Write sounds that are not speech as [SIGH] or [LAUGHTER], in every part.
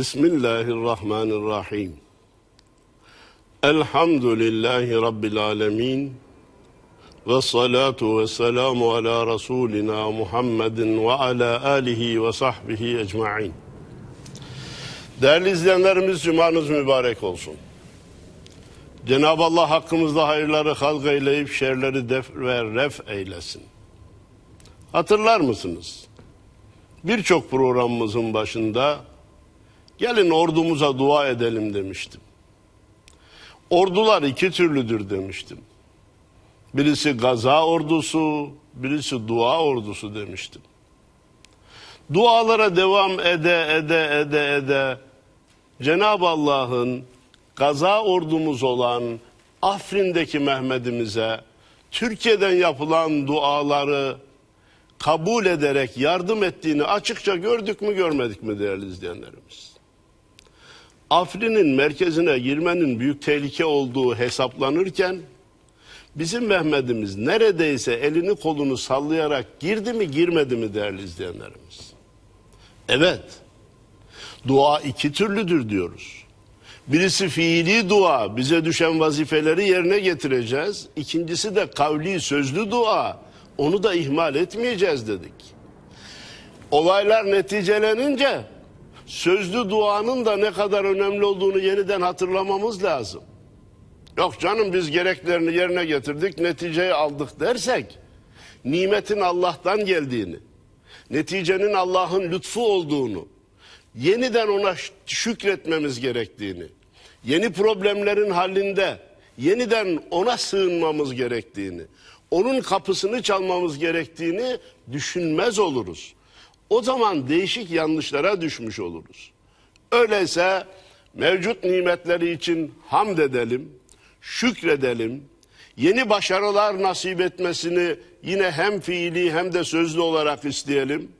Bismillahirrahmanirrahim. الله الرحمن الرحيم Ve لله ve العالمين والصلاة والسلام Muhammedin ve محمد وعلى ve وصحبه ecmaîn. Değerli izleyenlerimiz cumanız mübarek olsun. Cenab-ı Allah hakkımızda hayırları halk eyleyip şerleri def ve ref eylesin. Hatırlar mısınız? Birçok programımızın başında Gelin ordumuza dua edelim demiştim. Ordular iki türlüdür demiştim. Birisi gaza ordusu, birisi dua ordusu demiştim. Dualara devam ede ede ede ede Cenab-ı Allah'ın gaza ordumuz olan Afrin'deki Mehmet'imize Türkiye'den yapılan duaları kabul ederek yardım ettiğini açıkça gördük mü görmedik mi değerli izleyenlerimiz? Afrin'in merkezine girmenin büyük tehlike olduğu hesaplanırken bizim Mehmet'imiz neredeyse elini kolunu sallayarak girdi mi girmedi mi değerli izleyenlerimiz? Evet. Dua iki türlüdür diyoruz. Birisi fiili dua, bize düşen vazifeleri yerine getireceğiz. İkincisi de kavli, sözlü dua. Onu da ihmal etmeyeceğiz dedik. Olaylar neticelenince sözlü duanın da ne kadar önemli olduğunu yeniden hatırlamamız lazım. Yok canım biz gereklerini yerine getirdik, neticeyi aldık dersek nimetin Allah'tan geldiğini, neticenin Allah'ın lütfu olduğunu, yeniden ona şükretmemiz gerektiğini, yeni problemlerin halinde yeniden ona sığınmamız gerektiğini, onun kapısını çalmamız gerektiğini düşünmez oluruz. O zaman değişik yanlışlara düşmüş oluruz. Öyleyse mevcut nimetleri için hamd edelim, şükredelim. Yeni başarılar nasip etmesini yine hem fiili hem de sözlü olarak isteyelim.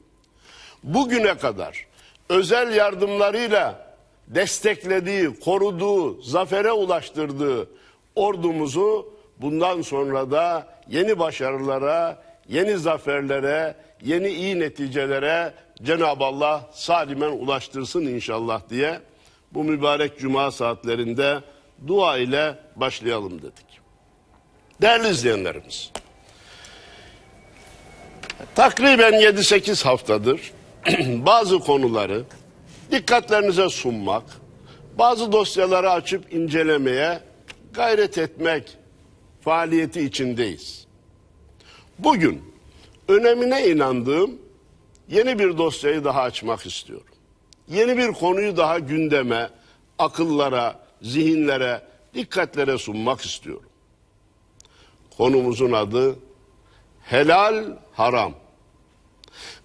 Bugüne kadar özel yardımlarıyla desteklediği, koruduğu, zafere ulaştırdığı ordumuzu bundan sonra da yeni başarılara, yeni zaferlere, yeni iyi neticelere Cenab-ı Allah salimen ulaştırsın inşallah diye bu mübarek cuma saatlerinde dua ile başlayalım dedik. Değerli izleyenlerimiz, takriben 7-8 haftadır [CLEARS THROAT] bazı konuları dikkatlerinize sunmak, bazı dosyaları açıp incelemeye gayret etmek faaliyeti içindeyiz. Bugün önemine inandığım yeni bir dosyayı daha açmak istiyorum. Yeni bir konuyu daha gündeme, akıllara, zihinlere, dikkatlere sunmak istiyorum. Konumuzun adı helal haram.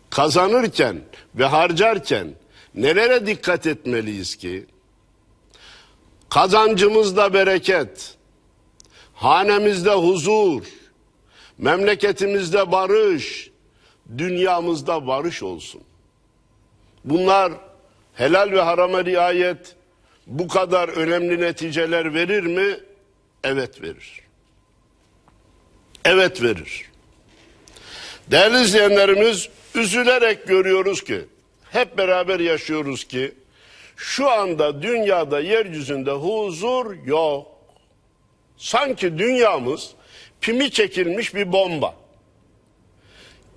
Kazanırken ve harcarken nelere dikkat etmeliyiz ki? Kazancımızda bereket, hanemizde huzur, Memleketimizde barış, dünyamızda barış olsun. Bunlar helal ve harama riayet bu kadar önemli neticeler verir mi? Evet verir. Evet verir. Değerli izleyenlerimiz üzülerek görüyoruz ki hep beraber yaşıyoruz ki şu anda dünyada yeryüzünde huzur yok. Sanki dünyamız pimi çekilmiş bir bomba.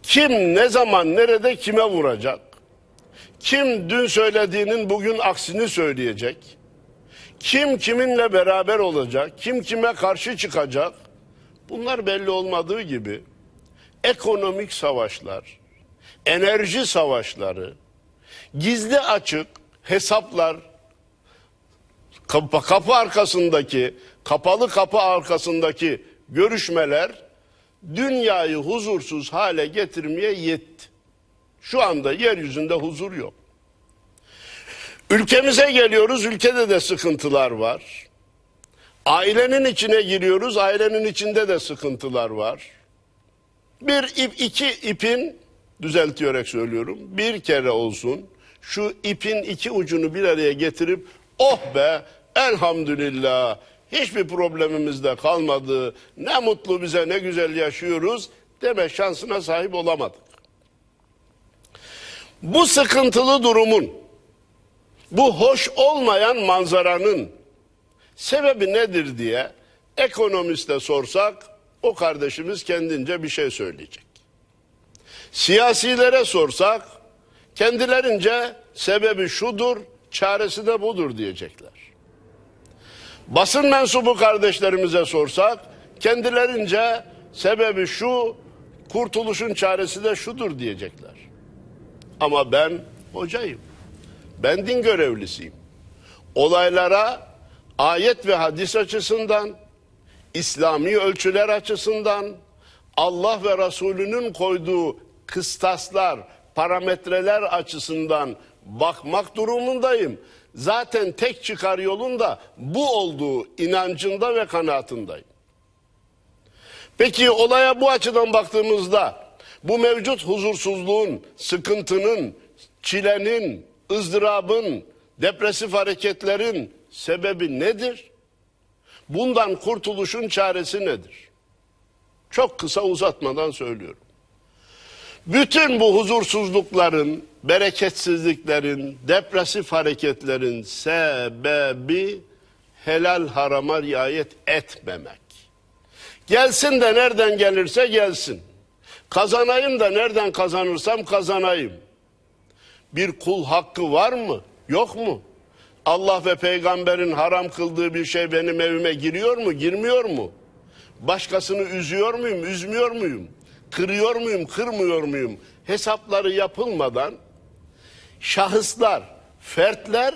Kim ne zaman nerede kime vuracak? Kim dün söylediğinin bugün aksini söyleyecek? Kim kiminle beraber olacak? Kim kime karşı çıkacak? Bunlar belli olmadığı gibi ekonomik savaşlar, enerji savaşları, gizli açık hesaplar, kapı, kapı arkasındaki, kapalı kapı arkasındaki görüşmeler dünyayı huzursuz hale getirmeye yetti. Şu anda yeryüzünde huzur yok. Ülkemize geliyoruz, ülkede de sıkıntılar var. Ailenin içine giriyoruz, ailenin içinde de sıkıntılar var. Bir ip, iki ipin, düzeltiyorek söylüyorum, bir kere olsun şu ipin iki ucunu bir araya getirip oh be elhamdülillah hiçbir problemimiz de kalmadı. Ne mutlu bize ne güzel yaşıyoruz deme şansına sahip olamadık. Bu sıkıntılı durumun, bu hoş olmayan manzaranın sebebi nedir diye ekonomiste sorsak o kardeşimiz kendince bir şey söyleyecek. Siyasilere sorsak kendilerince sebebi şudur, çaresi de budur diyecekler. Basın mensubu kardeşlerimize sorsak kendilerince sebebi şu, kurtuluşun çaresi de şudur diyecekler. Ama ben hocayım. Ben din görevlisiyim. Olaylara ayet ve hadis açısından, İslami ölçüler açısından, Allah ve Resulünün koyduğu kıstaslar, parametreler açısından bakmak durumundayım zaten tek çıkar yolun da bu olduğu inancında ve kanaatindeyim. Peki olaya bu açıdan baktığımızda bu mevcut huzursuzluğun, sıkıntının, çilenin, ızdırabın, depresif hareketlerin sebebi nedir? Bundan kurtuluşun çaresi nedir? Çok kısa uzatmadan söylüyorum. Bütün bu huzursuzlukların, bereketsizliklerin, depresif hareketlerin sebebi helal harama riayet etmemek. Gelsin de nereden gelirse gelsin. Kazanayım da nereden kazanırsam kazanayım. Bir kul hakkı var mı? Yok mu? Allah ve peygamberin haram kıldığı bir şey benim evime giriyor mu? Girmiyor mu? Başkasını üzüyor muyum? Üzmüyor muyum? kırıyor muyum, kırmıyor muyum hesapları yapılmadan şahıslar, fertler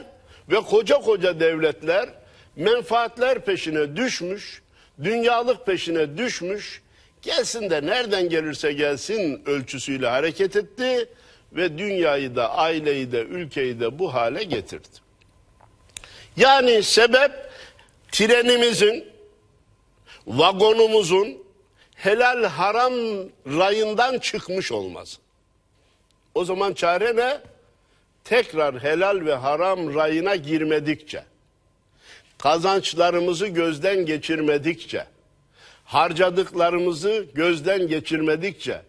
ve koca koca devletler menfaatler peşine düşmüş, dünyalık peşine düşmüş, gelsin de nereden gelirse gelsin ölçüsüyle hareket etti ve dünyayı da, aileyi de, ülkeyi de bu hale getirdi. Yani sebep trenimizin, vagonumuzun, helal haram rayından çıkmış olmaz. O zaman çare ne? Tekrar helal ve haram rayına girmedikçe, kazançlarımızı gözden geçirmedikçe, harcadıklarımızı gözden geçirmedikçe,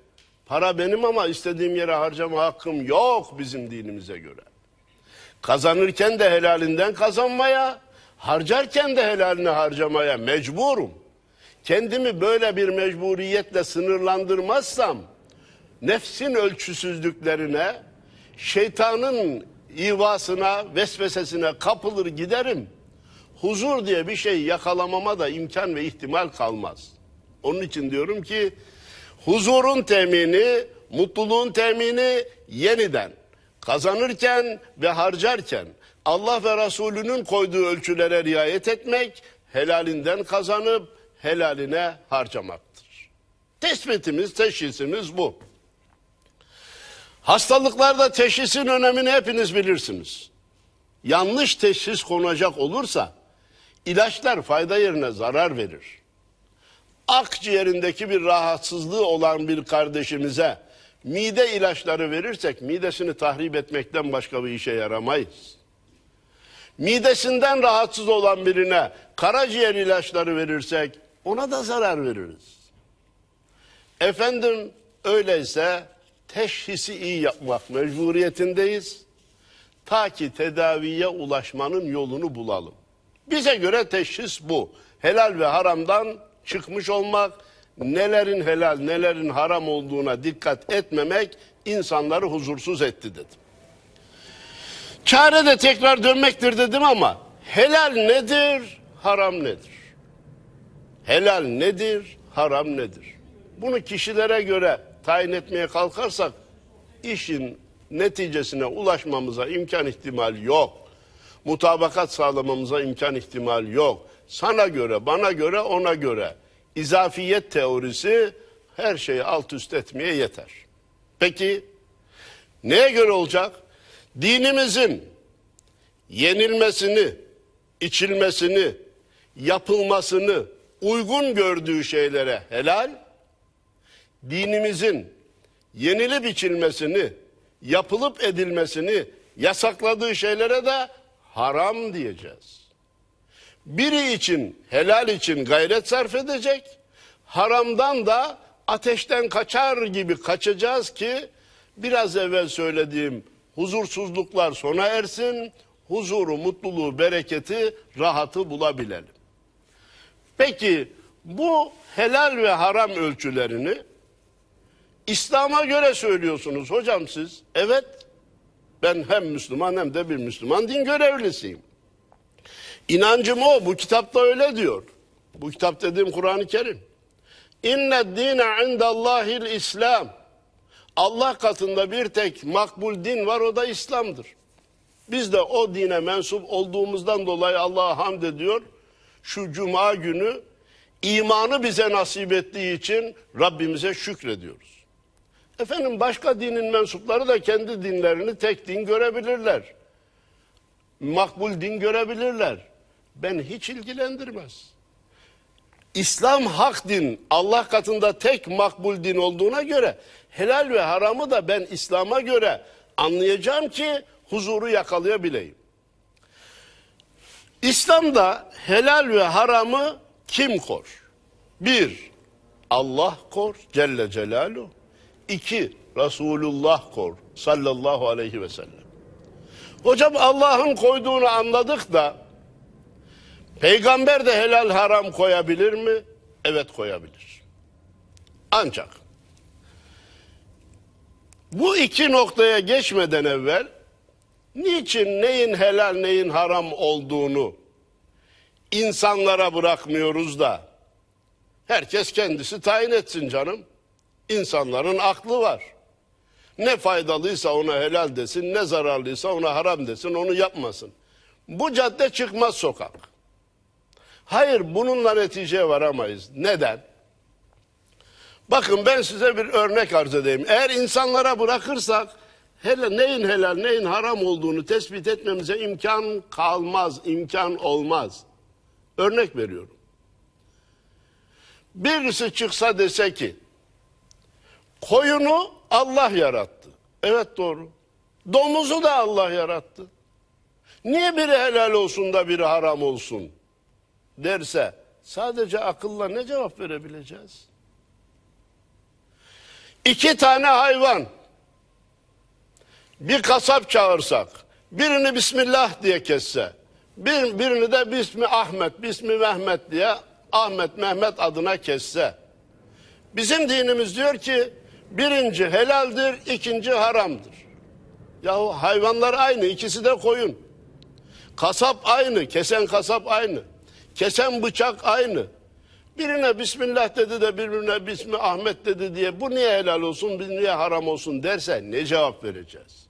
para benim ama istediğim yere harcama hakkım yok bizim dinimize göre. Kazanırken de helalinden kazanmaya, harcarken de helalini harcamaya mecburum kendimi böyle bir mecburiyetle sınırlandırmazsam nefsin ölçüsüzlüklerine, şeytanın ivasına, vesvesesine kapılır giderim. Huzur diye bir şey yakalamama da imkan ve ihtimal kalmaz. Onun için diyorum ki huzurun temini, mutluluğun temini yeniden kazanırken ve harcarken Allah ve Resulünün koyduğu ölçülere riayet etmek, helalinden kazanıp helaline harcamaktır. Tespitimiz, teşhisimiz bu. Hastalıklarda teşhisin önemini hepiniz bilirsiniz. Yanlış teşhis konacak olursa ilaçlar fayda yerine zarar verir. Akciğerindeki bir rahatsızlığı olan bir kardeşimize mide ilaçları verirsek midesini tahrip etmekten başka bir işe yaramayız. Midesinden rahatsız olan birine karaciğer ilaçları verirsek ona da zarar veririz. Efendim öyleyse teşhisi iyi yapmak mecburiyetindeyiz. Ta ki tedaviye ulaşmanın yolunu bulalım. Bize göre teşhis bu. Helal ve haramdan çıkmış olmak, nelerin helal nelerin haram olduğuna dikkat etmemek insanları huzursuz etti dedim. Çare de tekrar dönmektir dedim ama helal nedir, haram nedir? helal nedir, haram nedir? Bunu kişilere göre tayin etmeye kalkarsak işin neticesine ulaşmamıza imkan ihtimal yok. Mutabakat sağlamamıza imkan ihtimal yok. Sana göre, bana göre, ona göre. İzafiyet teorisi her şeyi alt üst etmeye yeter. Peki neye göre olacak? Dinimizin yenilmesini, içilmesini, yapılmasını, uygun gördüğü şeylere helal, dinimizin yenilip biçilmesini, yapılıp edilmesini yasakladığı şeylere de haram diyeceğiz. Biri için, helal için gayret sarf edecek, haramdan da ateşten kaçar gibi kaçacağız ki biraz evvel söylediğim huzursuzluklar sona ersin, huzuru, mutluluğu, bereketi, rahatı bulabilelim. Peki bu helal ve haram ölçülerini İslam'a göre söylüyorsunuz hocam siz. Evet ben hem Müslüman hem de bir Müslüman din görevlisiyim. İnancım o bu kitapta öyle diyor. Bu kitap dediğim Kur'an-ı Kerim. İnne dine indallahil İslam. Allah katında bir tek makbul din var o da İslam'dır. Biz de o dine mensup olduğumuzdan dolayı Allah'a hamd ediyor şu cuma günü imanı bize nasip ettiği için Rabbimize şükrediyoruz. Efendim başka dinin mensupları da kendi dinlerini tek din görebilirler. Makbul din görebilirler. Ben hiç ilgilendirmez. İslam hak din, Allah katında tek makbul din olduğuna göre helal ve haramı da ben İslam'a göre anlayacağım ki huzuru yakalayabileyim. İslam'da helal ve haramı kim kor? Bir, Allah kor Celle Celaluhu. İki, Resulullah kor sallallahu aleyhi ve sellem. Hocam Allah'ın koyduğunu anladık da peygamber de helal haram koyabilir mi? Evet koyabilir. Ancak bu iki noktaya geçmeden evvel Niçin neyin helal neyin haram olduğunu insanlara bırakmıyoruz da herkes kendisi tayin etsin canım. İnsanların aklı var. Ne faydalıysa ona helal desin, ne zararlıysa ona haram desin, onu yapmasın. Bu cadde çıkmaz sokak. Hayır bununla neticeye varamayız. Neden? Bakın ben size bir örnek arz edeyim. Eğer insanlara bırakırsak hele neyin helal neyin haram olduğunu tespit etmemize imkan kalmaz, imkan olmaz. Örnek veriyorum. Birisi çıksa dese ki koyunu Allah yarattı. Evet doğru. Domuzu da Allah yarattı. Niye biri helal olsun da biri haram olsun derse sadece akılla ne cevap verebileceğiz? İki tane hayvan bir kasap çağırsak, birini Bismillah diye kesse, bir, birini de Bismi Ahmet, Bismi Mehmet diye Ahmet Mehmet adına kesse. Bizim dinimiz diyor ki birinci helaldir, ikinci haramdır. Yahu hayvanlar aynı, ikisi de koyun. Kasap aynı, kesen kasap aynı. Kesen bıçak aynı. Birine Bismillah dedi de birbirine Bismi Ahmet dedi diye bu niye helal olsun, bu niye haram olsun derse ne cevap vereceğiz?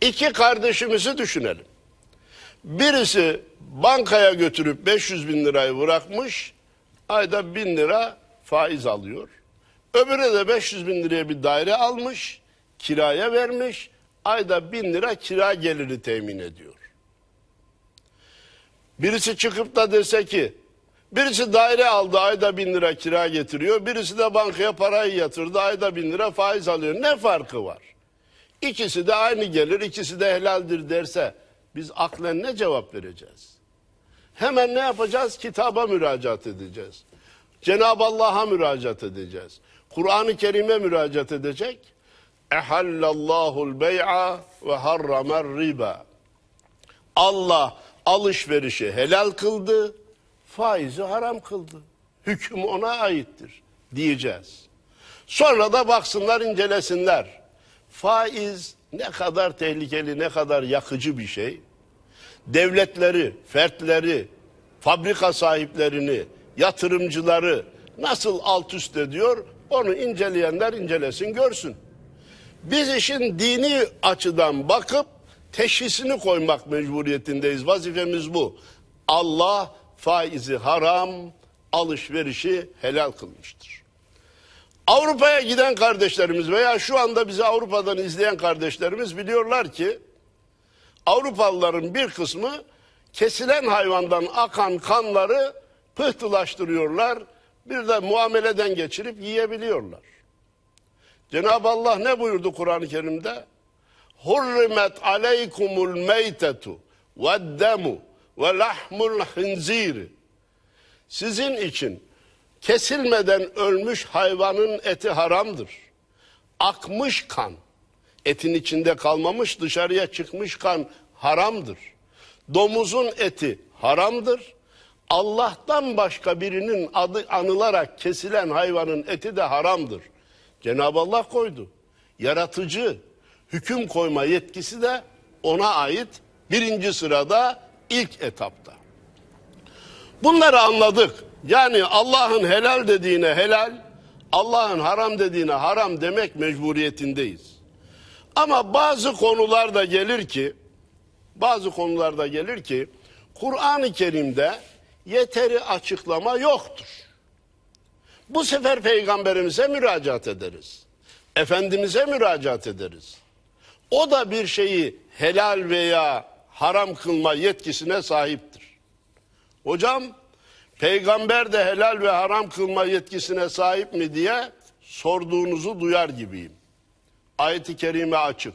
İki kardeşimizi düşünelim. Birisi bankaya götürüp 500 bin lirayı bırakmış, ayda bin lira faiz alıyor. Öbürü de 500 bin liraya bir daire almış, kiraya vermiş, ayda bin lira kira geliri temin ediyor. Birisi çıkıp da dese ki, birisi daire aldı ayda bin lira kira getiriyor, birisi de bankaya parayı yatırdı ayda bin lira faiz alıyor. Ne farkı var? İkisi de aynı gelir, ikisi de helaldir derse biz aklen ne cevap vereceğiz? Hemen ne yapacağız? Kitaba müracaat edeceğiz. Cenab-ı Allah'a müracaat edeceğiz. Kur'an-ı Kerim'e müracaat edecek. Ehallallahul bey'a ve harramer riba. Allah alışverişi helal kıldı, faizi haram kıldı. Hüküm ona aittir diyeceğiz. Sonra da baksınlar, incelesinler. Faiz ne kadar tehlikeli, ne kadar yakıcı bir şey. Devletleri, fertleri, fabrika sahiplerini, yatırımcıları nasıl alt üst ediyor onu inceleyenler incelesin görsün. Biz işin dini açıdan bakıp teşhisini koymak mecburiyetindeyiz. Vazifemiz bu. Allah faizi haram, alışverişi helal kılmıştır. Avrupa'ya giden kardeşlerimiz veya şu anda bizi Avrupa'dan izleyen kardeşlerimiz biliyorlar ki Avrupalıların bir kısmı kesilen hayvandan akan kanları pıhtılaştırıyorlar. Bir de muameleden geçirip yiyebiliyorlar. Cenab-ı Allah ne buyurdu Kur'an-ı Kerim'de? Hurrimet aleykumul meytetu ve demu ve lahmul hinziri. Sizin için Kesilmeden ölmüş hayvanın eti haramdır. Akmış kan, etin içinde kalmamış dışarıya çıkmış kan haramdır. Domuzun eti haramdır. Allah'tan başka birinin adı anılarak kesilen hayvanın eti de haramdır. Cenab-ı Allah koydu. Yaratıcı, hüküm koyma yetkisi de ona ait birinci sırada ilk etapta. Bunları anladık. Yani Allah'ın helal dediğine helal, Allah'ın haram dediğine haram demek mecburiyetindeyiz. Ama bazı konularda gelir ki, bazı konularda gelir ki, Kur'an-ı Kerim'de yeteri açıklama yoktur. Bu sefer peygamberimize müracaat ederiz. Efendimiz'e müracaat ederiz. O da bir şeyi helal veya haram kılma yetkisine sahiptir. Hocam peygamber de helal ve haram kılma yetkisine sahip mi diye sorduğunuzu duyar gibiyim. Ayet-i kerime açık.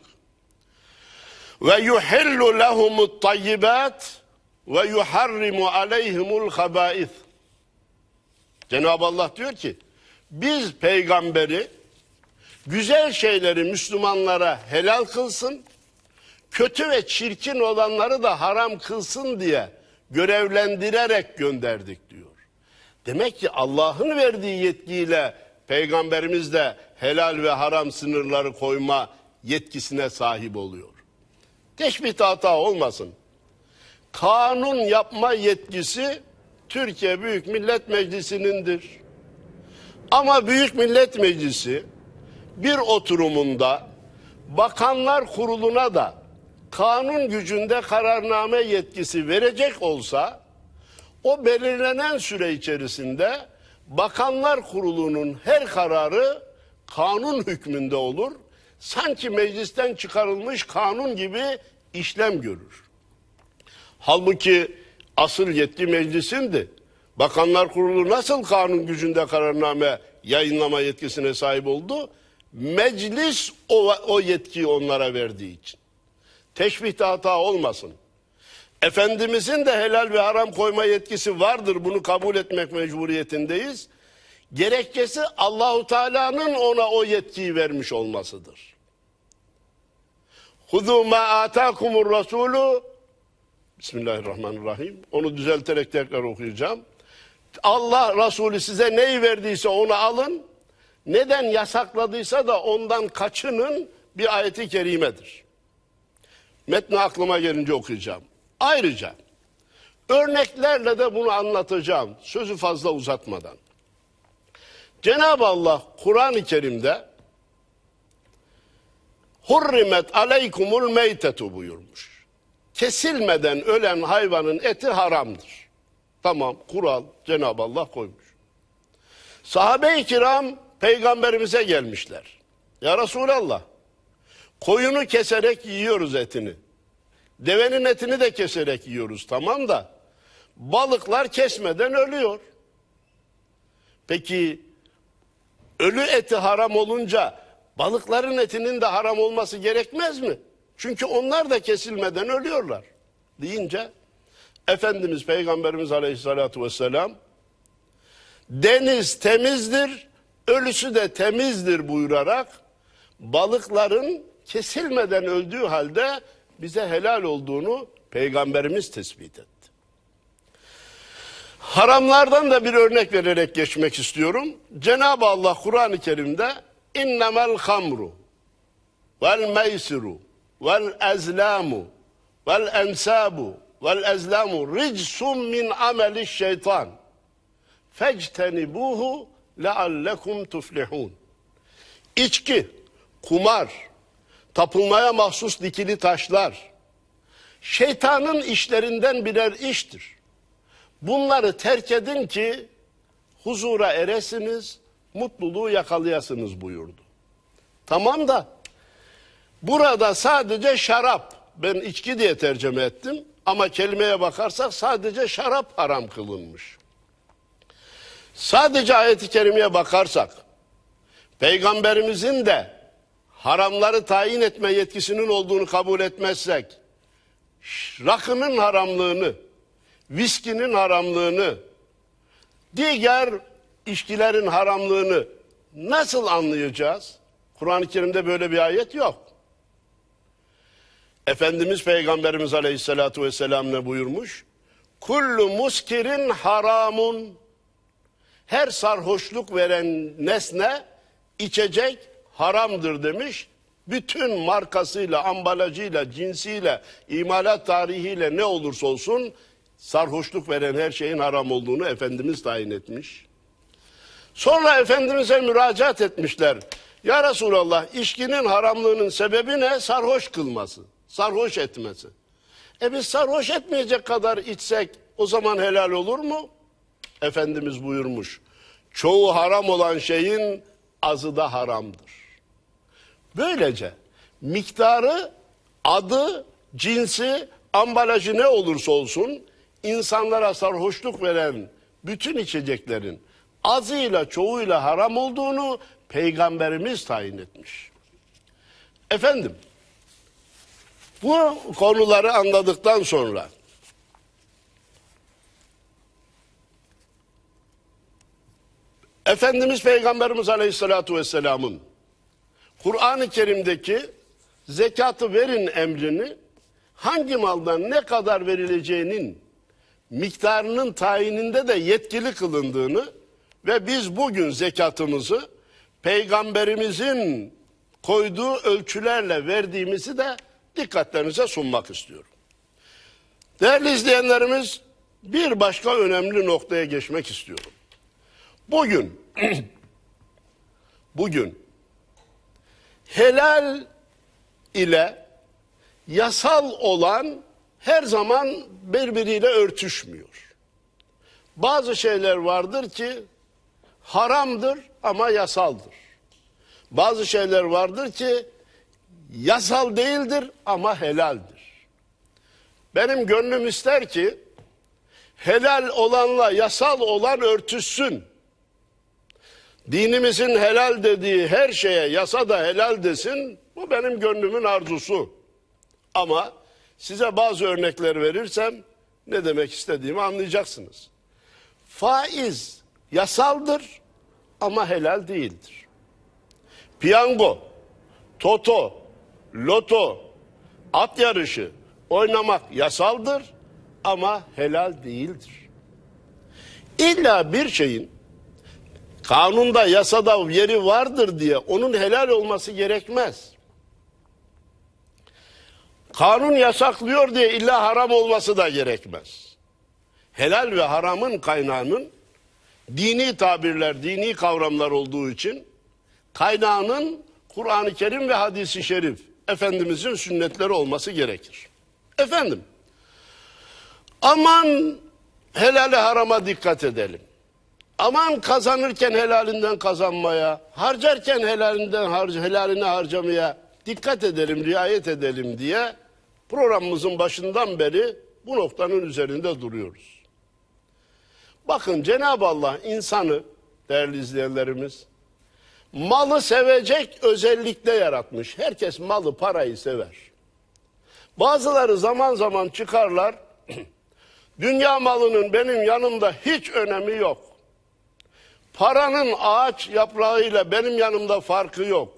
Ve yuhillu lehumut tayyibat ve yuharrimu aleyhimul haba'ith. Cenab-ı Allah diyor ki biz peygamberi güzel şeyleri Müslümanlara helal kılsın, kötü ve çirkin olanları da haram kılsın diye görevlendirerek gönderdik diyor. Demek ki Allah'ın verdiği yetkiyle peygamberimiz de helal ve haram sınırları koyma yetkisine sahip oluyor. Teşbih hata olmasın. Kanun yapma yetkisi Türkiye Büyük Millet Meclisi'nindir. Ama Büyük Millet Meclisi bir oturumunda Bakanlar Kurulu'na da kanun gücünde kararname yetkisi verecek olsa o belirlenen süre içerisinde Bakanlar Kurulu'nun her kararı kanun hükmünde olur. Sanki meclisten çıkarılmış kanun gibi işlem görür. Halbuki asıl yetki meclisindi. Bakanlar Kurulu nasıl kanun gücünde kararname yayınlama yetkisine sahip oldu? Meclis o, o yetkiyi onlara verdiği için. Teşbihte hata olmasın. Efendimizin de helal ve haram koyma yetkisi vardır. Bunu kabul etmek mecburiyetindeyiz. Gerekçesi Allahu Teala'nın ona o yetkiyi vermiş olmasıdır. Hudu ma atakumur rasulu Bismillahirrahmanirrahim. Onu düzelterek tekrar okuyacağım. Allah Resulü size neyi verdiyse onu alın. Neden yasakladıysa da ondan kaçının bir ayeti kerimedir. Metni aklıma gelince okuyacağım. Ayrıca örneklerle de bunu anlatacağım. Sözü fazla uzatmadan. Cenab-ı Allah Kur'an-ı Kerim'de Hurrimet aleykumul meytetu buyurmuş. Kesilmeden ölen hayvanın eti haramdır. Tamam kural Cenab-ı Allah koymuş. Sahabe-i kiram peygamberimize gelmişler. Ya Resulallah Koyunu keserek yiyoruz etini. Devenin etini de keserek yiyoruz tamam da balıklar kesmeden ölüyor. Peki ölü eti haram olunca balıkların etinin de haram olması gerekmez mi? Çünkü onlar da kesilmeden ölüyorlar deyince Efendimiz Peygamberimiz Aleyhisselatü Vesselam deniz temizdir, ölüsü de temizdir buyurarak balıkların kesilmeden öldüğü halde bize helal olduğunu peygamberimiz tespit etti. Haramlardan da bir örnek vererek geçmek istiyorum. Cenab-ı Allah Kur'an-ı Kerim'de innemel hamru vel meysiru vel ezlamu vel ensabu vel ezlamu ricsum min ameli şeytan fectenibuhu leallekum tuflihun. İçki, kumar, tapılmaya mahsus dikili taşlar, şeytanın işlerinden birer iştir. Bunları terk edin ki huzura eresiniz, mutluluğu yakalayasınız buyurdu. Tamam da burada sadece şarap, ben içki diye tercüme ettim ama kelimeye bakarsak sadece şarap haram kılınmış. Sadece ayeti kerimeye bakarsak peygamberimizin de haramları tayin etme yetkisinin olduğunu kabul etmezsek rakının haramlığını, viskinin haramlığını, diğer içkilerin haramlığını nasıl anlayacağız? Kur'an-ı Kerim'de böyle bir ayet yok. Efendimiz Peygamberimiz Aleyhisselatü Vesselam ne buyurmuş? Kullu muskirin haramun. Her sarhoşluk veren nesne, içecek haramdır demiş. Bütün markasıyla, ambalajıyla, cinsiyle, imalat tarihiyle ne olursa olsun sarhoşluk veren her şeyin haram olduğunu Efendimiz tayin etmiş. Sonra Efendimiz'e müracaat etmişler. Ya Resulallah içkinin haramlığının sebebi ne? Sarhoş kılması, sarhoş etmesi. E biz sarhoş etmeyecek kadar içsek o zaman helal olur mu? Efendimiz buyurmuş. Çoğu haram olan şeyin azı da haramdır. Böylece miktarı, adı, cinsi, ambalajı ne olursa olsun insanlara sarhoşluk veren bütün içeceklerin azıyla çoğuyla haram olduğunu peygamberimiz tayin etmiş. Efendim bu konuları anladıktan sonra Efendimiz Peygamberimiz Aleyhisselatü Vesselam'ın Kur'an-ı Kerim'deki zekatı verin emrini hangi maldan ne kadar verileceğinin miktarının tayininde de yetkili kılındığını ve biz bugün zekatımızı peygamberimizin koyduğu ölçülerle verdiğimizi de dikkatlerinize sunmak istiyorum. Değerli izleyenlerimiz bir başka önemli noktaya geçmek istiyorum. Bugün [CLEARS THROAT] bugün helal ile yasal olan her zaman birbiriyle örtüşmüyor. Bazı şeyler vardır ki haramdır ama yasaldır. Bazı şeyler vardır ki yasal değildir ama helaldir. Benim gönlüm ister ki helal olanla yasal olan örtüşsün dinimizin helal dediği her şeye yasa da helal desin bu benim gönlümün arzusu. Ama size bazı örnekler verirsem ne demek istediğimi anlayacaksınız. Faiz yasaldır ama helal değildir. Piyango, toto, loto, at yarışı oynamak yasaldır ama helal değildir. İlla bir şeyin Kanunda, yasada yeri vardır diye onun helal olması gerekmez. Kanun yasaklıyor diye illa haram olması da gerekmez. Helal ve haramın kaynağının dini tabirler, dini kavramlar olduğu için kaynağının Kur'an-ı Kerim ve hadisi şerif Efendimizin sünnetleri olması gerekir. Efendim aman helale harama dikkat edelim. Aman kazanırken helalinden kazanmaya, harcarken helalinden harc helaline harcamaya dikkat edelim, riayet edelim diye programımızın başından beri bu noktanın üzerinde duruyoruz. Bakın Cenab-ı Allah insanı değerli izleyenlerimiz malı sevecek özellikle yaratmış. Herkes malı, parayı sever. Bazıları zaman zaman çıkarlar. [CLEARS THROAT] Dünya malının benim yanımda hiç önemi yok. Paranın ağaç yaprağıyla benim yanımda farkı yok.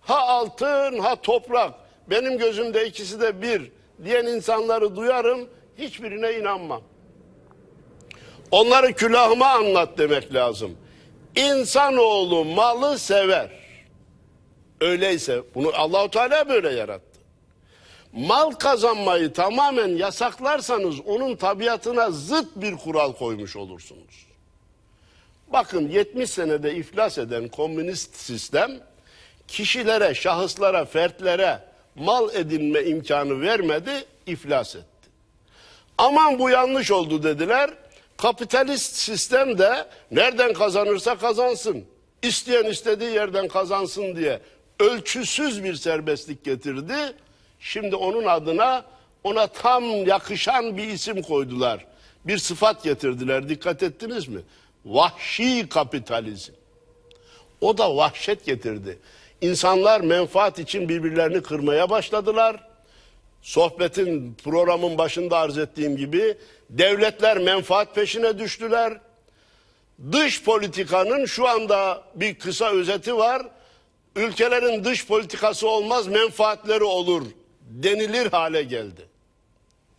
Ha altın ha toprak. Benim gözümde ikisi de bir diyen insanları duyarım. Hiçbirine inanmam. Onları külahıma anlat demek lazım. İnsanoğlu malı sever. Öyleyse bunu Allahu Teala böyle yarattı. Mal kazanmayı tamamen yasaklarsanız onun tabiatına zıt bir kural koymuş olursunuz. Bakın 70 senede iflas eden komünist sistem kişilere, şahıslara, fertlere mal edinme imkanı vermedi, iflas etti. Aman bu yanlış oldu dediler. Kapitalist sistem de nereden kazanırsa kazansın. isteyen istediği yerden kazansın diye ölçüsüz bir serbestlik getirdi. Şimdi onun adına ona tam yakışan bir isim koydular. Bir sıfat getirdiler. Dikkat ettiniz mi? Vahşi kapitalizm. O da vahşet getirdi. İnsanlar menfaat için birbirlerini kırmaya başladılar. Sohbetin programın başında arz ettiğim gibi devletler menfaat peşine düştüler. Dış politikanın şu anda bir kısa özeti var. Ülkelerin dış politikası olmaz, menfaatleri olur denilir hale geldi.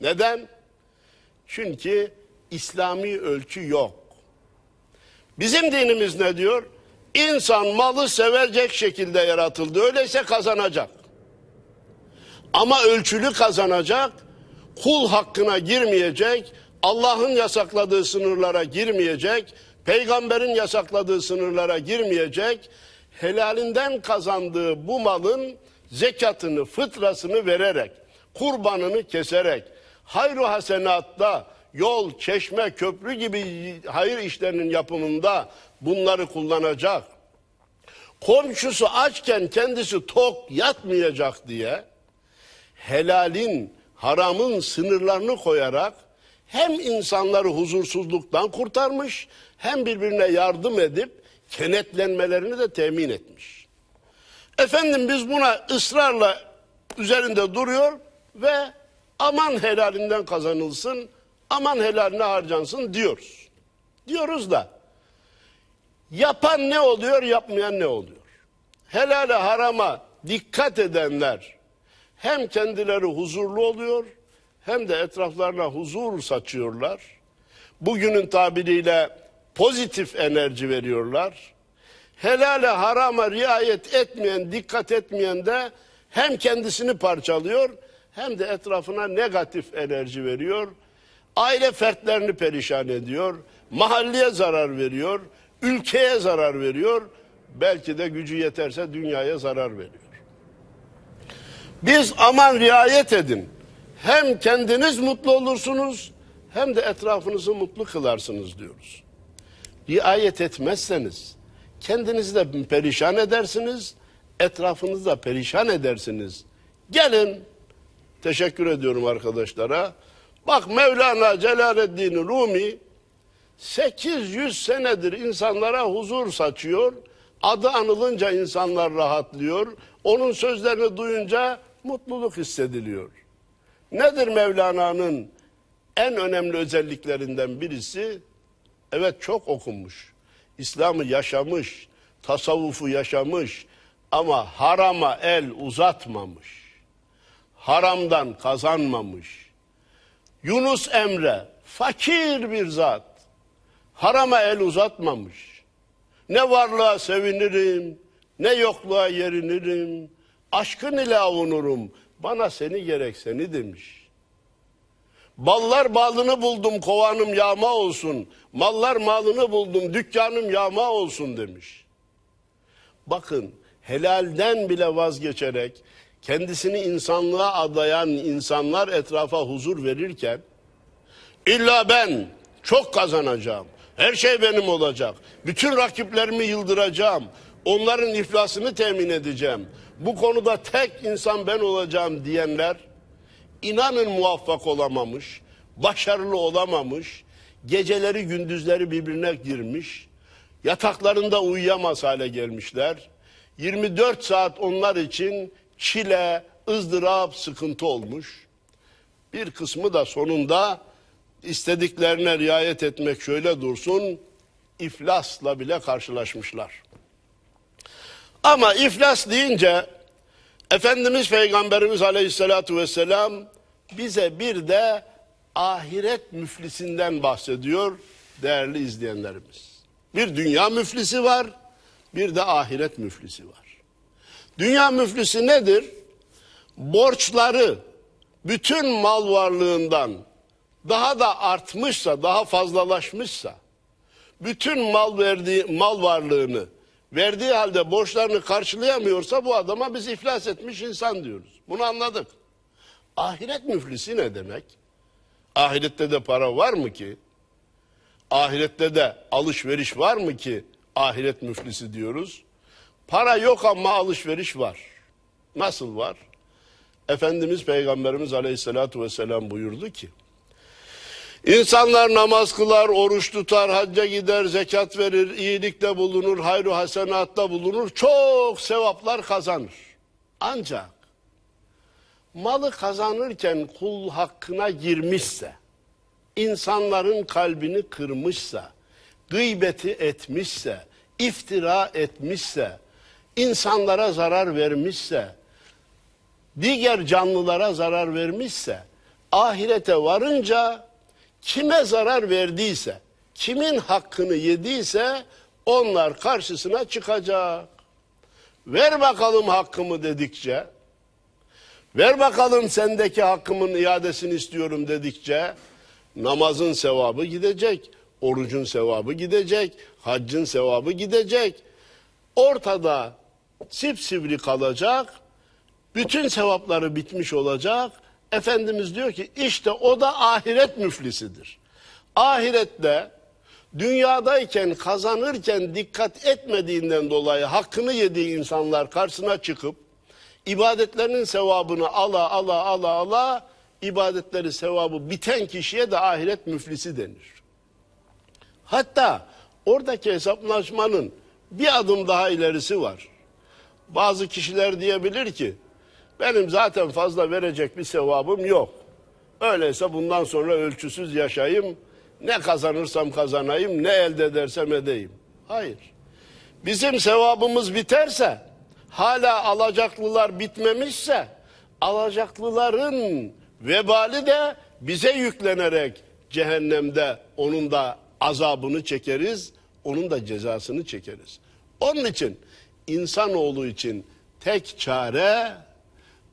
Neden? Çünkü İslami ölçü yok. Bizim dinimiz ne diyor? İnsan malı sevecek şekilde yaratıldı. Öyleyse kazanacak. Ama ölçülü kazanacak, kul hakkına girmeyecek, Allah'ın yasakladığı sınırlara girmeyecek, peygamberin yasakladığı sınırlara girmeyecek, helalinden kazandığı bu malın zekatını, fıtrasını vererek, kurbanını keserek, hayru hasenatta, yol, çeşme, köprü gibi hayır işlerinin yapımında bunları kullanacak. Komşusu açken kendisi tok yatmayacak diye helalin, haramın sınırlarını koyarak hem insanları huzursuzluktan kurtarmış hem birbirine yardım edip kenetlenmelerini de temin etmiş. Efendim biz buna ısrarla üzerinde duruyor ve aman helalinden kazanılsın aman helal ne harcansın diyoruz. Diyoruz da yapan ne oluyor yapmayan ne oluyor? Helale harama dikkat edenler hem kendileri huzurlu oluyor hem de etraflarına huzur saçıyorlar. Bugünün tabiriyle pozitif enerji veriyorlar. Helale harama riayet etmeyen, dikkat etmeyen de hem kendisini parçalıyor hem de etrafına negatif enerji veriyor aile fertlerini perişan ediyor, mahalleye zarar veriyor, ülkeye zarar veriyor, belki de gücü yeterse dünyaya zarar veriyor. Biz aman riayet edin. Hem kendiniz mutlu olursunuz hem de etrafınızı mutlu kılarsınız diyoruz. Riayet etmezseniz kendinizi de perişan edersiniz, etrafınızı da perişan edersiniz. Gelin. Teşekkür ediyorum arkadaşlara. Bak Mevlana Celaleddin Rumi 800 senedir insanlara huzur saçıyor. Adı anılınca insanlar rahatlıyor. Onun sözlerini duyunca mutluluk hissediliyor. Nedir Mevlana'nın en önemli özelliklerinden birisi? Evet çok okunmuş. İslam'ı yaşamış, tasavvufu yaşamış ama harama el uzatmamış. Haramdan kazanmamış Yunus Emre fakir bir zat. Harama el uzatmamış. Ne varlığa sevinirim, ne yokluğa yerinirim. Aşkın ile avunurum. Bana seni gerek seni demiş. Ballar balını buldum kovanım yağma olsun. Mallar malını buldum dükkanım yağma olsun demiş. Bakın helalden bile vazgeçerek kendisini insanlığa adayan insanlar etrafa huzur verirken illa ben çok kazanacağım. Her şey benim olacak. Bütün rakiplerimi yıldıracağım. Onların iflasını temin edeceğim. Bu konuda tek insan ben olacağım diyenler inanın muvaffak olamamış, başarılı olamamış, geceleri gündüzleri birbirine girmiş, yataklarında uyuyamaz hale gelmişler. 24 saat onlar için çile, ızdırap, sıkıntı olmuş. Bir kısmı da sonunda istediklerine riayet etmek şöyle dursun, iflasla bile karşılaşmışlar. Ama iflas deyince Efendimiz Peygamberimiz Aleyhisselatü Vesselam bize bir de ahiret müflisinden bahsediyor değerli izleyenlerimiz. Bir dünya müflisi var, bir de ahiret müflisi var. Dünya müflisi nedir? Borçları bütün mal varlığından daha da artmışsa, daha fazlalaşmışsa, bütün mal verdiği mal varlığını verdiği halde borçlarını karşılayamıyorsa bu adama biz iflas etmiş insan diyoruz. Bunu anladık. Ahiret müflisi ne demek? Ahirette de para var mı ki? Ahirette de alışveriş var mı ki ahiret müflisi diyoruz? Para yok ama alışveriş var. Nasıl var? Efendimiz Peygamberimiz Aleyhisselatü Vesselam buyurdu ki, İnsanlar namaz kılar, oruç tutar, hacca gider, zekat verir, iyilikte bulunur, hayru hasenatta bulunur, çok sevaplar kazanır. Ancak malı kazanırken kul hakkına girmişse, insanların kalbini kırmışsa, gıybeti etmişse, iftira etmişse, insanlara zarar vermişse, diğer canlılara zarar vermişse, ahirete varınca kime zarar verdiyse, kimin hakkını yediyse onlar karşısına çıkacak. Ver bakalım hakkımı dedikçe, ver bakalım sendeki hakkımın iadesini istiyorum dedikçe namazın sevabı gidecek, orucun sevabı gidecek, haccın sevabı gidecek. Ortada sipsivri kalacak. Bütün sevapları bitmiş olacak. Efendimiz diyor ki işte o da ahiret müflisidir. Ahirette dünyadayken kazanırken dikkat etmediğinden dolayı hakkını yediği insanlar karşısına çıkıp ibadetlerinin sevabını ala ala ala ala ibadetleri sevabı biten kişiye de ahiret müflisi denir. Hatta oradaki hesaplaşmanın bir adım daha ilerisi var. Bazı kişiler diyebilir ki benim zaten fazla verecek bir sevabım yok. Öyleyse bundan sonra ölçüsüz yaşayayım. Ne kazanırsam kazanayım, ne elde edersem edeyim. Hayır. Bizim sevabımız biterse, hala alacaklılar bitmemişse, alacaklıların vebali de bize yüklenerek cehennemde onun da azabını çekeriz, onun da cezasını çekeriz. Onun için insanoğlu için tek çare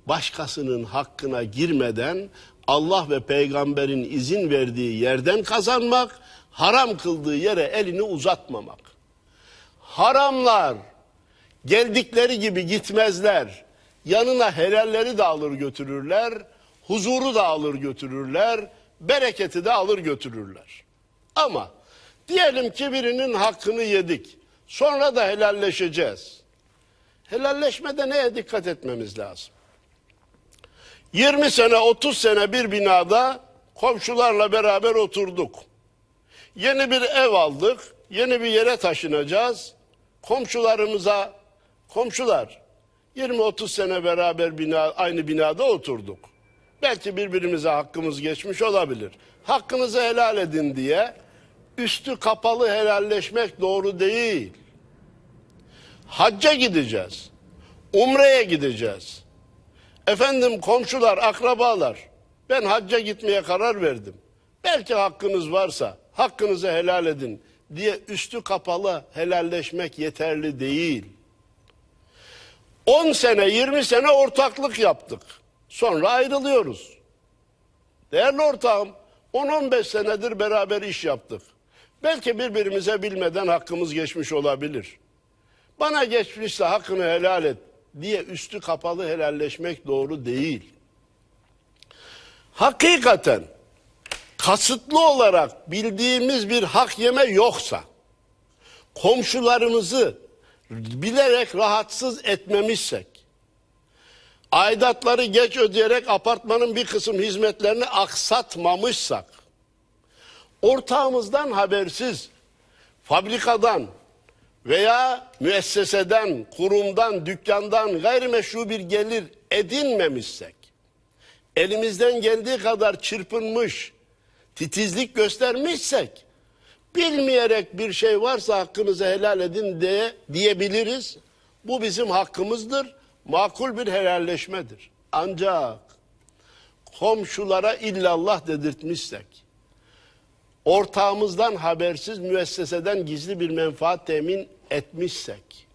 başkasının hakkına girmeden Allah ve peygamberin izin verdiği yerden kazanmak, haram kıldığı yere elini uzatmamak. Haramlar geldikleri gibi gitmezler. Yanına helalleri de alır götürürler, huzuru da alır götürürler, bereketi de alır götürürler. Ama diyelim ki birinin hakkını yedik. Sonra da helalleşeceğiz. Helalleşmede neye dikkat etmemiz lazım? 20 sene 30 sene bir binada komşularla beraber oturduk. Yeni bir ev aldık, yeni bir yere taşınacağız. Komşularımıza, komşular 20-30 sene beraber bina, aynı binada oturduk. Belki birbirimize hakkımız geçmiş olabilir. Hakkınızı helal edin diye üstü kapalı helalleşmek doğru değil hacca gideceğiz. Umre'ye gideceğiz. Efendim komşular, akrabalar ben hacca gitmeye karar verdim. Belki hakkınız varsa hakkınızı helal edin diye üstü kapalı helalleşmek yeterli değil. 10 sene 20 sene ortaklık yaptık. Sonra ayrılıyoruz. Değerli ortağım 10-15 senedir beraber iş yaptık. Belki birbirimize bilmeden hakkımız geçmiş olabilir. Bana geçmişte hakkını helal et diye üstü kapalı helalleşmek doğru değil. Hakikaten kasıtlı olarak bildiğimiz bir hak yeme yoksa komşularımızı bilerek rahatsız etmemişsek aidatları geç ödeyerek apartmanın bir kısım hizmetlerini aksatmamışsak ortağımızdan habersiz fabrikadan veya müesseseden, kurumdan, dükkandan gayrimeşru bir gelir edinmemişsek, elimizden geldiği kadar çırpınmış, titizlik göstermişsek, bilmeyerek bir şey varsa hakkımızı helal edin diye diyebiliriz. Bu bizim hakkımızdır. Makul bir helalleşmedir. Ancak komşulara illallah dedirtmişsek, ortağımızdan habersiz müesseseden gizli bir menfaat temin etmişsek,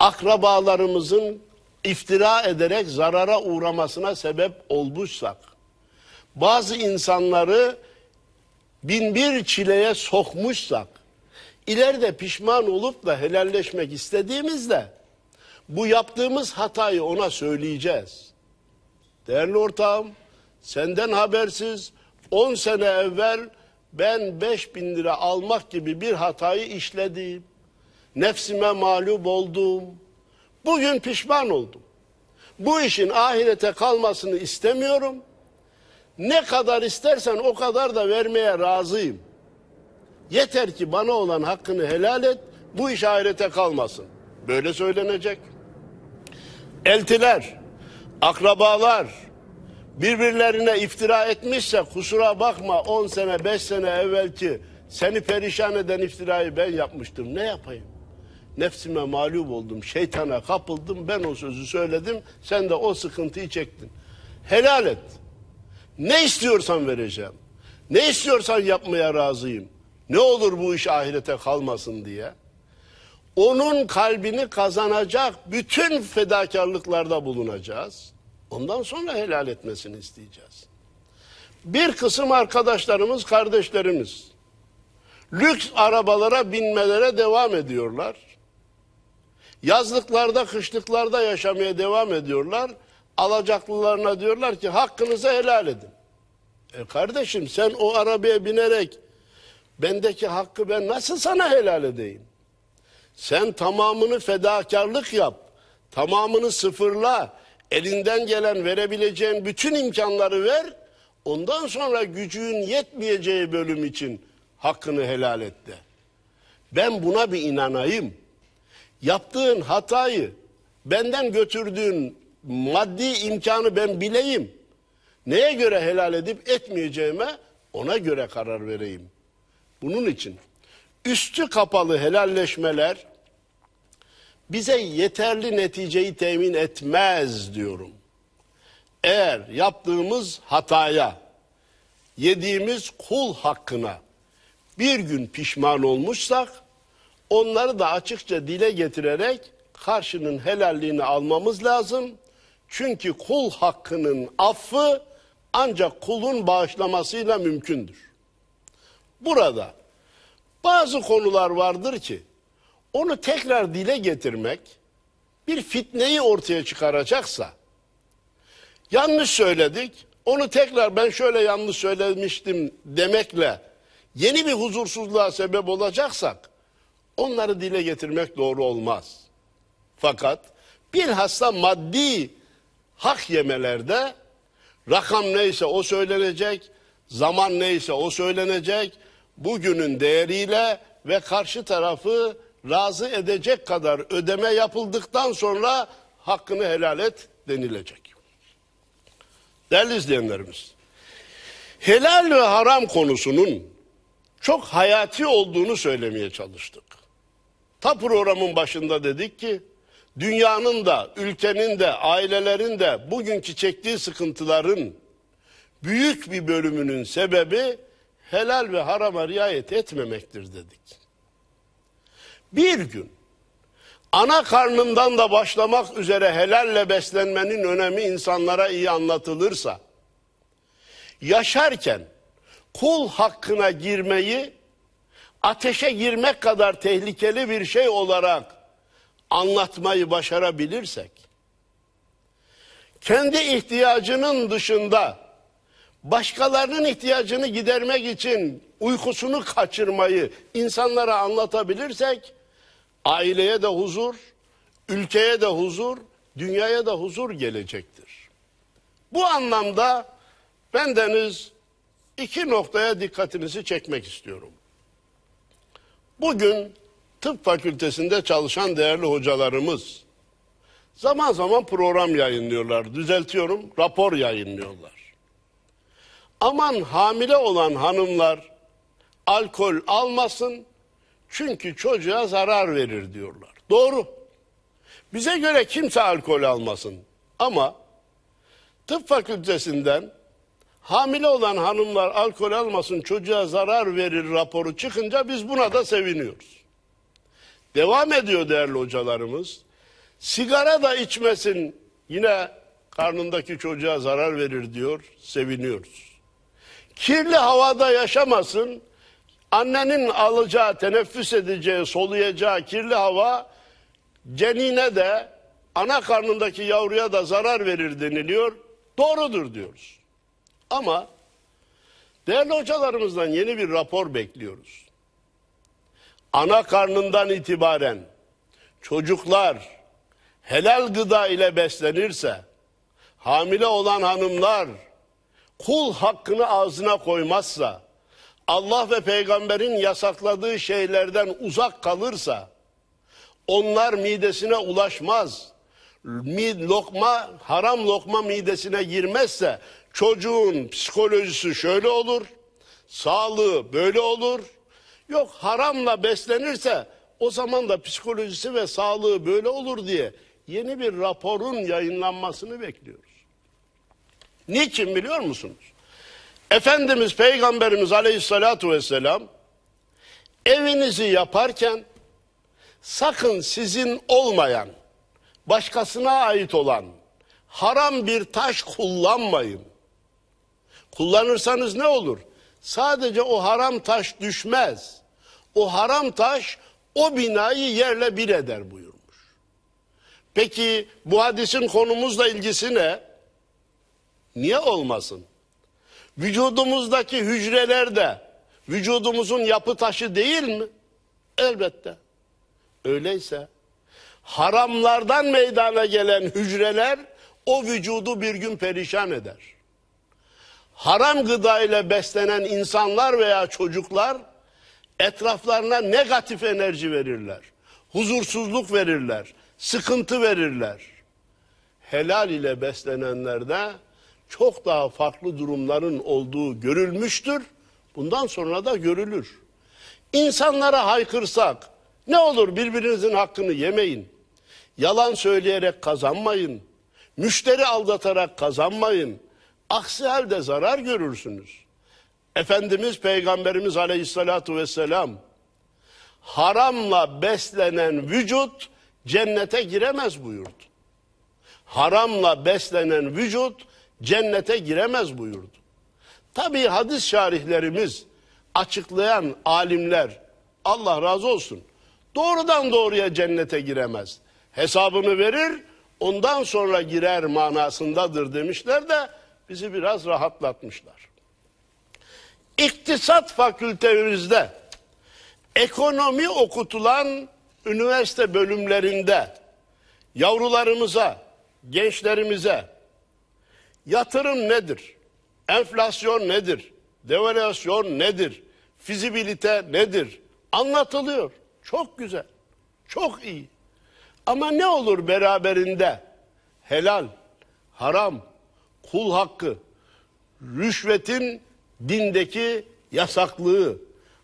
akrabalarımızın iftira ederek zarara uğramasına sebep olmuşsak, bazı insanları binbir çileye sokmuşsak, ileride pişman olup da helalleşmek istediğimizde bu yaptığımız hatayı ona söyleyeceğiz. Değerli ortağım, senden habersiz 10 sene evvel ben 5000 lira almak gibi bir hatayı işledim. Nefsime mağlup oldum. Bugün pişman oldum. Bu işin ahirete kalmasını istemiyorum. Ne kadar istersen o kadar da vermeye razıyım. Yeter ki bana olan hakkını helal et, bu iş ahirete kalmasın. Böyle söylenecek. Eltiler, akrabalar, birbirlerine iftira etmişse kusura bakma 10 sene 5 sene evvelki seni perişan eden iftirayı ben yapmıştım ne yapayım? Nefsime mağlup oldum, şeytana kapıldım, ben o sözü söyledim, sen de o sıkıntıyı çektin. Helal et. Ne istiyorsan vereceğim. Ne istiyorsan yapmaya razıyım. Ne olur bu iş ahirete kalmasın diye. Onun kalbini kazanacak bütün fedakarlıklarda bulunacağız.'' Ondan sonra helal etmesini isteyeceğiz. Bir kısım arkadaşlarımız, kardeşlerimiz lüks arabalara binmelere devam ediyorlar. Yazlıklarda, kışlıklarda yaşamaya devam ediyorlar. Alacaklılarına diyorlar ki hakkınızı helal edin. E kardeşim sen o arabaya binerek bendeki hakkı ben nasıl sana helal edeyim? Sen tamamını fedakarlık yap. Tamamını sıfırla Elinden gelen verebileceğin bütün imkanları ver. Ondan sonra gücün yetmeyeceği bölüm için hakkını helal et de. Ben buna bir inanayım. Yaptığın hatayı, benden götürdüğün maddi imkanı ben bileyim. Neye göre helal edip etmeyeceğime ona göre karar vereyim. Bunun için üstü kapalı helalleşmeler bize yeterli neticeyi temin etmez diyorum. Eğer yaptığımız hataya, yediğimiz kul hakkına bir gün pişman olmuşsak onları da açıkça dile getirerek karşının helalliğini almamız lazım. Çünkü kul hakkının affı ancak kulun bağışlamasıyla mümkündür. Burada bazı konular vardır ki onu tekrar dile getirmek bir fitneyi ortaya çıkaracaksa yanlış söyledik onu tekrar ben şöyle yanlış söylemiştim demekle yeni bir huzursuzluğa sebep olacaksak onları dile getirmek doğru olmaz. Fakat bilhassa maddi hak yemelerde rakam neyse o söylenecek, zaman neyse o söylenecek, bugünün değeriyle ve karşı tarafı razı edecek kadar ödeme yapıldıktan sonra hakkını helal et denilecek. Değerli izleyenlerimiz, helal ve haram konusunun çok hayati olduğunu söylemeye çalıştık. Ta programın başında dedik ki, dünyanın da, ülkenin de, ailelerin de bugünkü çektiği sıkıntıların büyük bir bölümünün sebebi helal ve harama riayet etmemektir dedik bir gün ana karnından da başlamak üzere helalle beslenmenin önemi insanlara iyi anlatılırsa yaşarken kul hakkına girmeyi ateşe girmek kadar tehlikeli bir şey olarak anlatmayı başarabilirsek kendi ihtiyacının dışında başkalarının ihtiyacını gidermek için uykusunu kaçırmayı insanlara anlatabilirsek aileye de huzur, ülkeye de huzur, dünyaya da huzur gelecektir. Bu anlamda bendeniz iki noktaya dikkatinizi çekmek istiyorum. Bugün tıp fakültesinde çalışan değerli hocalarımız zaman zaman program yayınlıyorlar. Düzeltiyorum, rapor yayınlıyorlar. Aman hamile olan hanımlar alkol almasın, çünkü çocuğa zarar verir diyorlar. Doğru. Bize göre kimse alkol almasın. Ama tıp fakültesinden hamile olan hanımlar alkol almasın çocuğa zarar verir raporu çıkınca biz buna da seviniyoruz. Devam ediyor değerli hocalarımız. Sigara da içmesin yine karnındaki çocuğa zarar verir diyor, seviniyoruz. Kirli havada yaşamasın, Annenin alacağı, teneffüs edeceği, soluyacağı kirli hava cenine de ana karnındaki yavruya da zarar verir deniliyor. Doğrudur diyoruz. Ama değerli hocalarımızdan yeni bir rapor bekliyoruz. Ana karnından itibaren çocuklar helal gıda ile beslenirse, hamile olan hanımlar kul hakkını ağzına koymazsa, Allah ve peygamberin yasakladığı şeylerden uzak kalırsa onlar midesine ulaşmaz. Lokma, haram lokma midesine girmezse çocuğun psikolojisi şöyle olur, sağlığı böyle olur. Yok haramla beslenirse o zaman da psikolojisi ve sağlığı böyle olur diye yeni bir raporun yayınlanmasını bekliyoruz. Niçin biliyor musunuz? Efendimiz Peygamberimiz Aleyhisselatü Vesselam evinizi yaparken sakın sizin olmayan, başkasına ait olan haram bir taş kullanmayın. Kullanırsanız ne olur? Sadece o haram taş düşmez. O haram taş o binayı yerle bir eder buyurmuş. Peki bu hadisin konumuzla ilgisi ne? Niye olmasın? Vücudumuzdaki hücreler de vücudumuzun yapı taşı değil mi? Elbette. Öyleyse haramlardan meydana gelen hücreler o vücudu bir gün perişan eder. Haram gıda ile beslenen insanlar veya çocuklar etraflarına negatif enerji verirler. Huzursuzluk verirler, sıkıntı verirler. Helal ile beslenenlerde çok daha farklı durumların olduğu görülmüştür. Bundan sonra da görülür. İnsanlara haykırsak ne olur birbirinizin hakkını yemeyin. Yalan söyleyerek kazanmayın. Müşteri aldatarak kazanmayın. Aksi halde zarar görürsünüz. Efendimiz Peygamberimiz Aleyhisselatu Vesselam haramla beslenen vücut cennete giremez buyurdu. Haramla beslenen vücut cennete giremez buyurdu. Tabi hadis şarihlerimiz, açıklayan alimler, Allah razı olsun, doğrudan doğruya cennete giremez. Hesabını verir, ondan sonra girer manasındadır demişler de bizi biraz rahatlatmışlar. İktisat fakültemizde ekonomi okutulan üniversite bölümlerinde yavrularımıza, gençlerimize Yatırım nedir? Enflasyon nedir? Devalüasyon nedir? Fizibilite nedir? Anlatılıyor. Çok güzel. Çok iyi. Ama ne olur beraberinde? Helal, haram, kul hakkı, rüşvetin dindeki yasaklığı,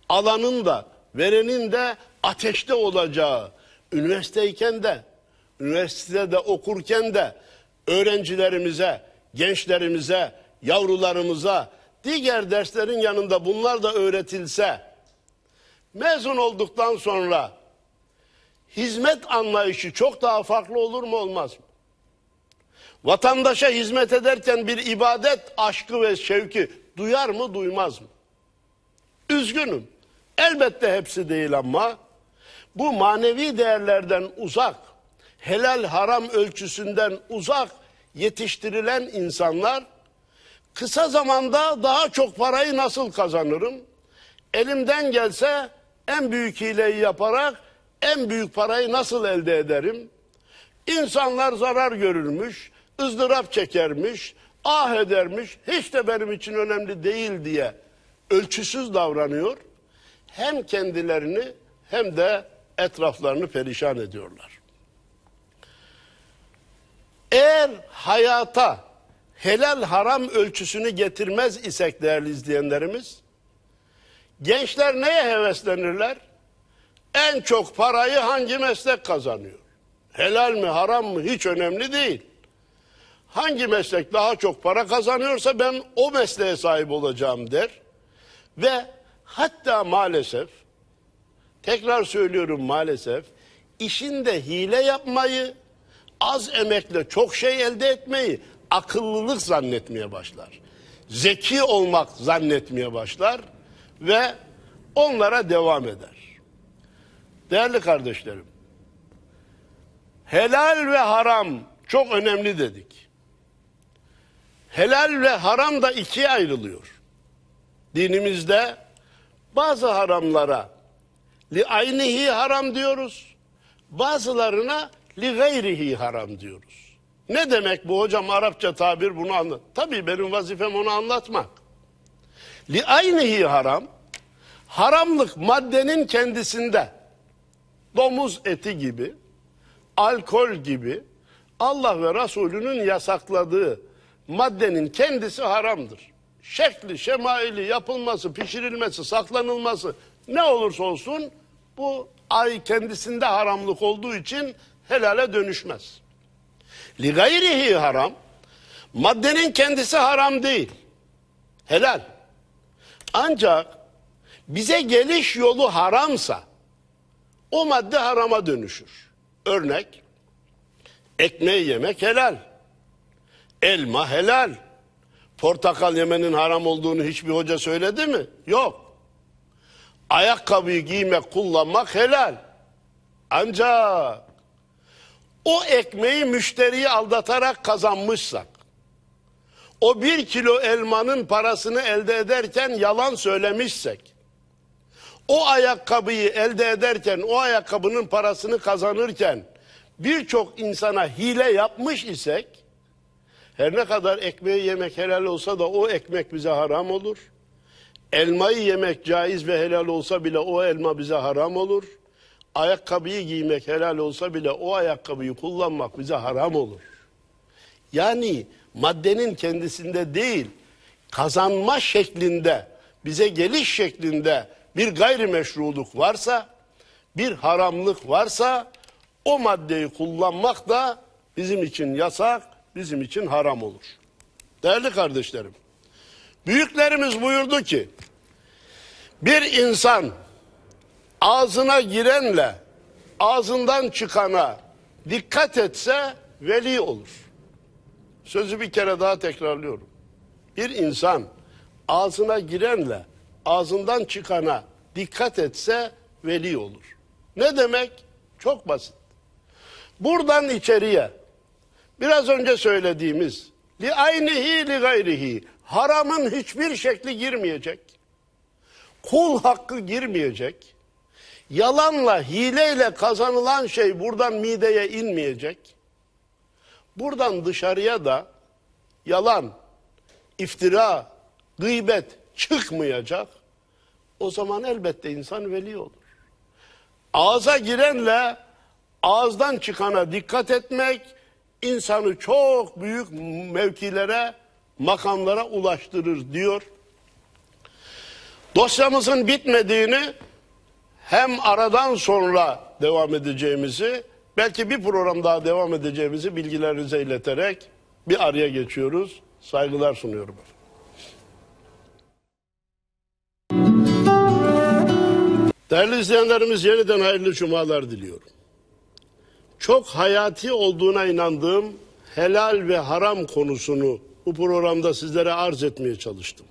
alanın da verenin de ateşte olacağı, üniversiteyken de, üniversitede okurken de öğrencilerimize gençlerimize, yavrularımıza diğer derslerin yanında bunlar da öğretilse mezun olduktan sonra hizmet anlayışı çok daha farklı olur mu olmaz mı? Vatandaşa hizmet ederken bir ibadet aşkı ve şevki duyar mı duymaz mı? Üzgünüm. Elbette hepsi değil ama bu manevi değerlerden uzak, helal haram ölçüsünden uzak yetiştirilen insanlar kısa zamanda daha çok parayı nasıl kazanırım? Elimden gelse en büyük hileyi yaparak en büyük parayı nasıl elde ederim? İnsanlar zarar görürmüş, ızdırap çekermiş, ah edermiş, hiç de benim için önemli değil diye ölçüsüz davranıyor. Hem kendilerini hem de etraflarını perişan ediyorlar. Eğer hayata helal haram ölçüsünü getirmez isek değerli izleyenlerimiz, gençler neye heveslenirler? En çok parayı hangi meslek kazanıyor? Helal mi haram mı hiç önemli değil. Hangi meslek daha çok para kazanıyorsa ben o mesleğe sahip olacağım der. Ve hatta maalesef, tekrar söylüyorum maalesef, işinde hile yapmayı, az emekle çok şey elde etmeyi akıllılık zannetmeye başlar. Zeki olmak zannetmeye başlar ve onlara devam eder. Değerli kardeşlerim, helal ve haram çok önemli dedik. Helal ve haram da ikiye ayrılıyor. Dinimizde bazı haramlara li aynihi haram diyoruz. Bazılarına li gayrihi haram diyoruz. Ne demek bu hocam Arapça tabir bunu anlat. Tabii benim vazifem onu anlatmak. Li aynihi haram haramlık maddenin kendisinde. Domuz eti gibi, alkol gibi Allah ve Resulünün yasakladığı maddenin kendisi haramdır. Şekli, şemaili, yapılması, pişirilmesi, saklanılması ne olursa olsun bu ay kendisinde haramlık olduğu için helale dönüşmez. Li gayrihi haram. Maddenin kendisi haram değil. Helal. Ancak bize geliş yolu haramsa o madde harama dönüşür. Örnek ekmeği yemek helal. Elma helal. Portakal yemenin haram olduğunu hiçbir hoca söyledi mi? Yok. Ayakkabıyı giymek, kullanmak helal. Ancak o ekmeği müşteriyi aldatarak kazanmışsak, o bir kilo elmanın parasını elde ederken yalan söylemişsek, o ayakkabıyı elde ederken, o ayakkabının parasını kazanırken birçok insana hile yapmış isek, her ne kadar ekmeği yemek helal olsa da o ekmek bize haram olur. Elmayı yemek caiz ve helal olsa bile o elma bize haram olur.'' ayakkabıyı giymek helal olsa bile o ayakkabıyı kullanmak bize haram olur. Yani maddenin kendisinde değil, kazanma şeklinde, bize geliş şeklinde bir gayrimeşruluk varsa, bir haramlık varsa o maddeyi kullanmak da bizim için yasak, bizim için haram olur. Değerli kardeşlerim, büyüklerimiz buyurdu ki, bir insan ağzına girenle ağzından çıkana dikkat etse veli olur. Sözü bir kere daha tekrarlıyorum. Bir insan ağzına girenle ağzından çıkana dikkat etse veli olur. Ne demek? Çok basit. Buradan içeriye biraz önce söylediğimiz li aynihi li gayrihi haramın hiçbir şekli girmeyecek. Kul hakkı girmeyecek Yalanla, hileyle kazanılan şey buradan mideye inmeyecek. Buradan dışarıya da yalan, iftira, gıybet çıkmayacak. O zaman elbette insan veli olur. Ağza girenle ağızdan çıkana dikkat etmek insanı çok büyük mevkilere, makamlara ulaştırır diyor. Dosyamızın bitmediğini hem aradan sonra devam edeceğimizi belki bir program daha devam edeceğimizi bilgilerinize ileterek bir araya geçiyoruz. Saygılar sunuyorum. Değerli izleyenlerimiz yeniden hayırlı cumalar diliyorum. Çok hayati olduğuna inandığım helal ve haram konusunu bu programda sizlere arz etmeye çalıştım.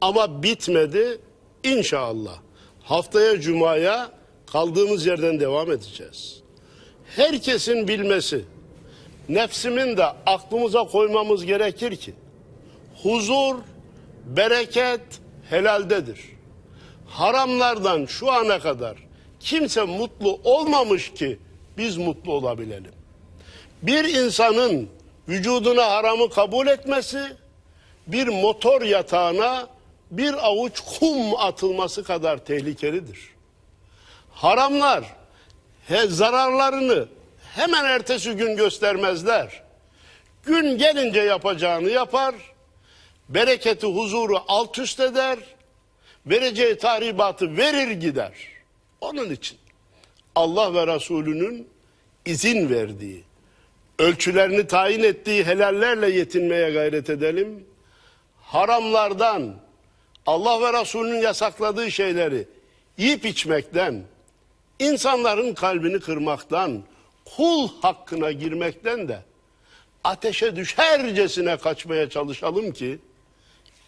Ama bitmedi inşallah haftaya cumaya kaldığımız yerden devam edeceğiz. Herkesin bilmesi, nefsimin de aklımıza koymamız gerekir ki huzur, bereket helaldedir. Haramlardan şu ana kadar kimse mutlu olmamış ki biz mutlu olabilelim. Bir insanın vücuduna haramı kabul etmesi bir motor yatağına bir avuç kum atılması kadar tehlikelidir. Haramlar he, zararlarını hemen ertesi gün göstermezler. Gün gelince yapacağını yapar, bereketi huzuru alt üst eder, vereceği tahribatı verir gider. Onun için Allah ve Resulünün izin verdiği, ölçülerini tayin ettiği helallerle yetinmeye gayret edelim. Haramlardan, Allah ve Resulünün yasakladığı şeyleri yiyip içmekten, insanların kalbini kırmaktan, kul hakkına girmekten de ateşe düşercesine kaçmaya çalışalım ki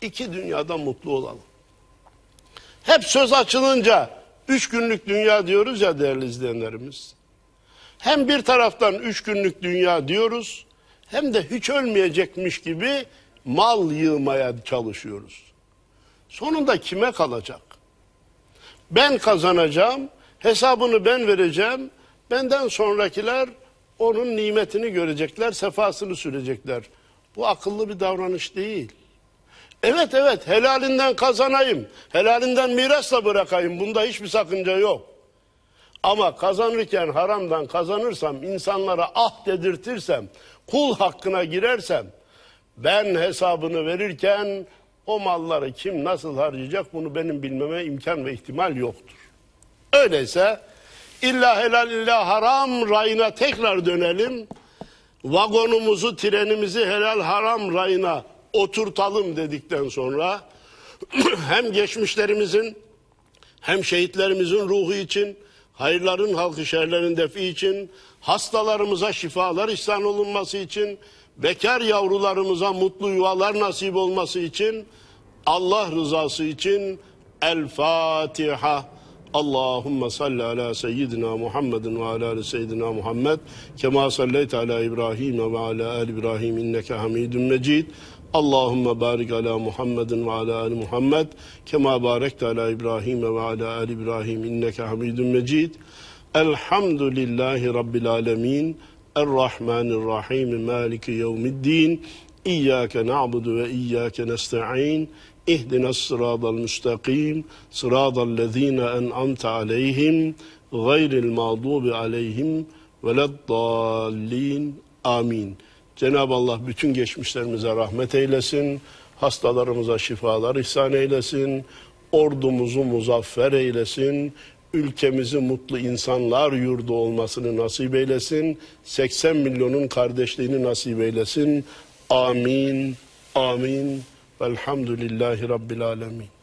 iki dünyada mutlu olalım. Hep söz açılınca üç günlük dünya diyoruz ya değerli izleyenlerimiz. Hem bir taraftan üç günlük dünya diyoruz hem de hiç ölmeyecekmiş gibi mal yığmaya çalışıyoruz. Sonunda kime kalacak? Ben kazanacağım, hesabını ben vereceğim. Benden sonrakiler onun nimetini görecekler, sefasını sürecekler. Bu akıllı bir davranış değil. Evet evet helalinden kazanayım, helalinden mirasla bırakayım. Bunda hiçbir sakınca yok. Ama kazanırken haramdan kazanırsam, insanlara ah dedirtirsem, kul hakkına girersem, ben hesabını verirken o malları kim nasıl harcayacak bunu benim bilmeme imkan ve ihtimal yoktur. Öyleyse illa helal illa haram rayına tekrar dönelim. Vagonumuzu, trenimizi helal haram rayına oturtalım dedikten sonra [CLEARS THROAT] hem geçmişlerimizin hem şehitlerimizin ruhu için, hayırların halkı şerlerin defi için, hastalarımıza şifalar ihsan olunması için, bekar yavrularımıza mutlu yuvalar nasip olması için Allah rızası için El Fatiha. Allahümme salli ala seyyidina Muhammedin ve ala ali seyyidina Muhammed kema salleyte ala İbrahim ve ala ali İbrahim inneke hamidun mecid. Allahümme barik ala Muhammedin ve ala ali Muhammed kema barekte ala İbrahim ve ala ali İbrahim inneke hamidun mecid. Elhamdülillahi rabbil alemin. Errahmanirrahim Maliki yevmiddin İyyâke na'budu ve iyyâke nesta'in اهدنا الصراط المستقيم صراط الذين أنعمت عليهم غير المغضوب عليهم ve leddallin amin. Cenab-ı Allah bütün geçmişlerimize rahmet eylesin. Hastalarımıza şifalar ihsan eylesin. Ordumuzu muzaffer eylesin ülkemizi mutlu insanlar yurdu olmasını nasip eylesin. 80 milyonun kardeşliğini nasip eylesin. Amin, amin. Velhamdülillahi Rabbil Alemin.